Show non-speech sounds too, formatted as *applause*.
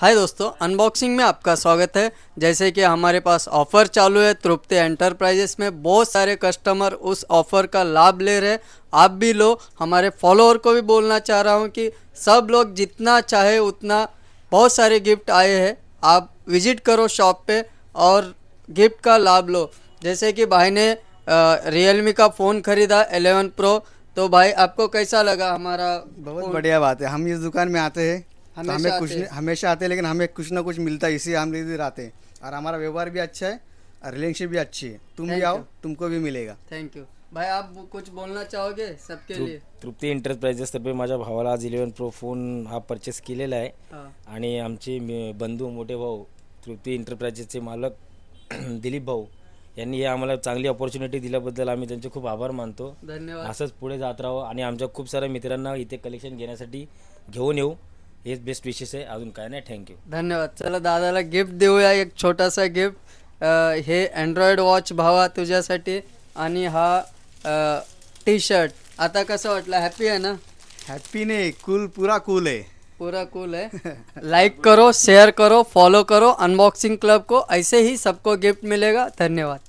हाय दोस्तों अनबॉक्सिंग में आपका स्वागत है जैसे कि हमारे पास ऑफ़र चालू है तृप्ति एंटरप्राइजेस में बहुत सारे कस्टमर उस ऑफ़र का लाभ ले रहे आप भी लो हमारे फॉलोअर को भी बोलना चाह रहा हूँ कि सब लोग जितना चाहे उतना बहुत सारे गिफ्ट आए हैं आप विजिट करो शॉप पे और गिफ्ट का लाभ लो जैसे कि भाई ने रियलमी का फ़ोन ख़रीदा एलेवन प्रो तो भाई आपको कैसा लगा हमारा बहुत बढ़िया बात है हम इस दुकान में आते हैं हमेशा हमें कुछ हमेशा आते हैं लेकिन हमें कुछ ना कुछ मिलता है इसी हम इधर रहते हैं और हमारा व्यवहार भी अच्छा है और रिलेशनशिप भी अच्छी है तुम भी आओ तुमको भी मिलेगा थैंक यू भाई आप कुछ बोलना चाहोगे सबके लिए तृप्ती एंटरप्राइजेस तर्फे माझ्या भावाला आज इलेवन प्रो फोन हा परचेस केलेला आहे आणि आमचे बंधू मोठे भाऊ तृप्ती एंटरप्राइजेसचे मालक *clears throat* दिलीप भाऊ यांनी हे आम्हाला चांगली ऑपॉर्च्युनिटी दिल्याबद्दल आम्ही त्यांचे खूप आभार मानतो धन्यवाद असंच पुढे जात राहो आणि आमच्या खूप साऱ्या मित्रांना इथे कलेक्शन घेण्यासाठी घेऊन येऊ हेच बेस्ट विशेष आहे अजून काय नाही थँक्यू धन्यवाद चला दादाला गिफ्ट देऊया एक छोटासा गिफ्ट हे अँड्रॉइड वॉच भावा तुझ्यासाठी आणि हा टी शर्ट आता कसं वाटलं हॅपी आहे ना हॅपी नाही कूल पुरा कूल है पूरा कूल है लाइक करो शेयर करो फॉलो करो अनबॉक्सिंग क्लब को ऐसे ही सबको गिफ्ट मिलेगा धन्यवाद